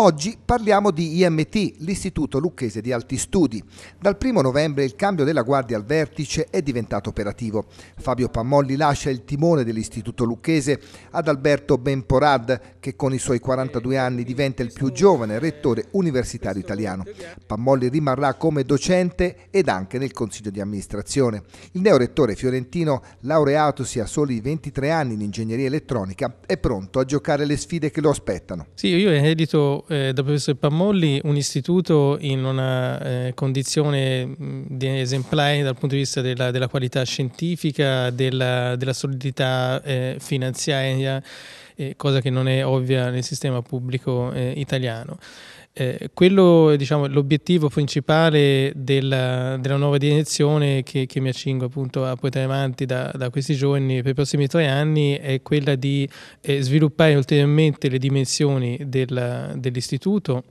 Oggi parliamo di IMT, l'Istituto Lucchese di Alti Studi. Dal 1 novembre il cambio della guardia al vertice è diventato operativo. Fabio Pammolli lascia il timone dell'Istituto Lucchese ad Alberto Benporad, che con i suoi 42 anni diventa il più giovane rettore universitario italiano. Pammolli rimarrà come docente ed anche nel consiglio di amministrazione. Il neorettore fiorentino, laureatosi a soli 23 anni in ingegneria elettronica, è pronto a giocare le sfide che lo aspettano. Sì, io eredito eh, da professor Pammolli un istituto in una eh, condizione esemplare dal punto di vista della, della qualità scientifica, della, della solidità eh, finanziaria, eh, cosa che non è ovvia nel sistema pubblico eh, italiano. Eh, quello è diciamo, l'obiettivo principale della, della, nuova direzione che, che mi accingo appunto a portare avanti da, da, questi giorni per i prossimi tre anni è quella di eh, sviluppare ulteriormente le dimensioni del, dell'istituto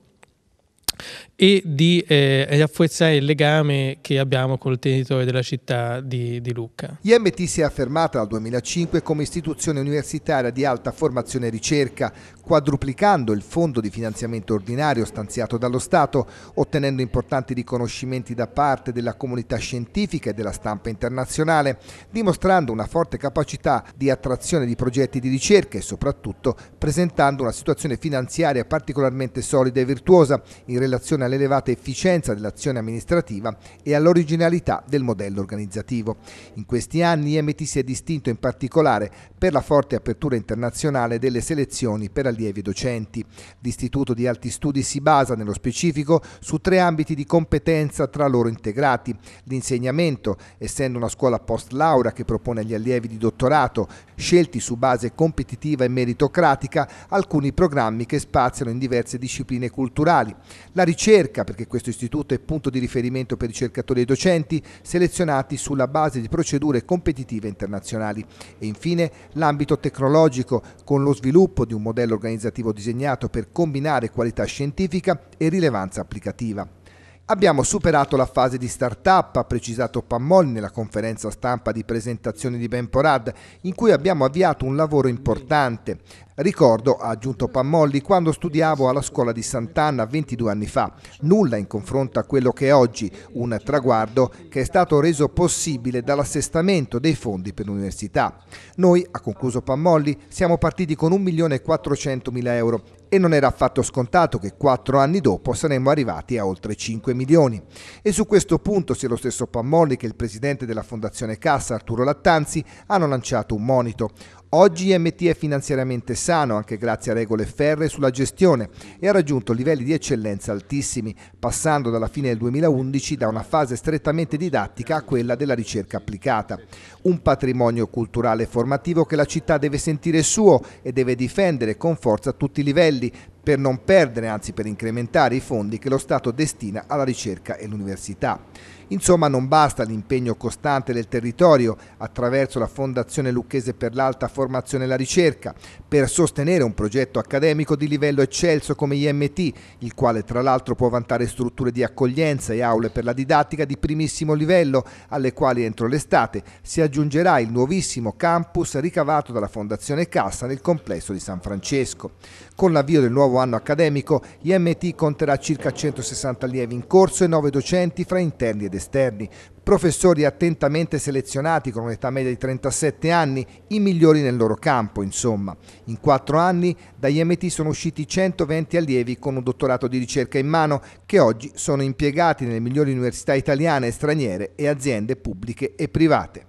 e di eh, rafforzare il legame che abbiamo col territorio della città di, di, Lucca. IMT si è affermata dal 2005 come istituzione universitaria di alta formazione e ricerca, quadruplicando il fondo di finanziamento ordinario stanziato dallo Stato, ottenendo importanti riconoscimenti da parte della comunità scientifica e della stampa internazionale, dimostrando una forte capacità di attrazione di progetti di ricerca e soprattutto presentando una situazione finanziaria particolarmente solida e virtuosa in relazione relazione all'elevata efficienza dell'azione amministrativa e all'originalità del modello organizzativo. In questi anni IMT si è distinto in particolare per la forte apertura internazionale delle selezioni per allievi e docenti. L'Istituto di Alti Studi si basa nello specifico su tre ambiti di competenza tra loro integrati. L'insegnamento, essendo una scuola post laurea che propone agli allievi di dottorato, scelti su base competitiva e meritocratica, alcuni programmi che spaziano in diverse discipline culturali. La ricerca, perché questo istituto è punto di riferimento per ricercatori e docenti selezionati sulla base di procedure competitive internazionali. E infine l'ambito tecnologico, con lo sviluppo di un modello organizzativo disegnato per combinare qualità scientifica e rilevanza applicativa. Abbiamo superato la fase di start-up, ha precisato Pammol nella conferenza stampa di presentazione di Benporad, in cui abbiamo avviato un lavoro importante. Ricordo, ha aggiunto Pammolli, quando studiavo alla scuola di Sant'Anna 22 anni fa. Nulla in confronto a quello che è oggi, un traguardo che è stato reso possibile dall'assestamento dei fondi per l'università. Noi, ha concluso Pammolli, siamo partiti con 1.400.000 euro e non era affatto scontato che quattro anni dopo saremmo arrivati a oltre 5 milioni. E su questo punto sia lo stesso Pammolli che il presidente della Fondazione Cassa Arturo Lattanzi hanno lanciato un monito. Oggi IMT è finanziariamente sano, anche grazie a regole ferre sulla gestione, e ha raggiunto livelli di eccellenza altissimi, passando dalla fine del 2011 da una fase strettamente didattica a quella della ricerca applicata. Un patrimonio culturale e formativo che la città deve sentire suo e deve difendere con forza a tutti i livelli, per non perdere, anzi per incrementare i fondi che lo Stato destina alla ricerca e l'università. Insomma, non basta l'impegno costante del territorio attraverso la Fondazione Lucchese per l'Alta Formazione e la Ricerca per sostenere un progetto accademico di livello eccelso come IMT, il quale tra l'altro può vantare strutture di accoglienza e aule per la didattica di primissimo livello, alle quali entro l'estate si aggiungerà il nuovissimo campus ricavato dalla Fondazione Cassa nel complesso di San Francesco. Con l'avvio del nuovo anno accademico, IMT conterà circa 160 allievi in corso e 9 docenti fra interni ed esterni. Professori attentamente selezionati con un'età media di 37 anni, i migliori nel loro campo, insomma. In quattro anni da IMT sono usciti 120 allievi con un dottorato di ricerca in mano, che oggi sono impiegati nelle migliori università italiane e straniere e aziende pubbliche e private.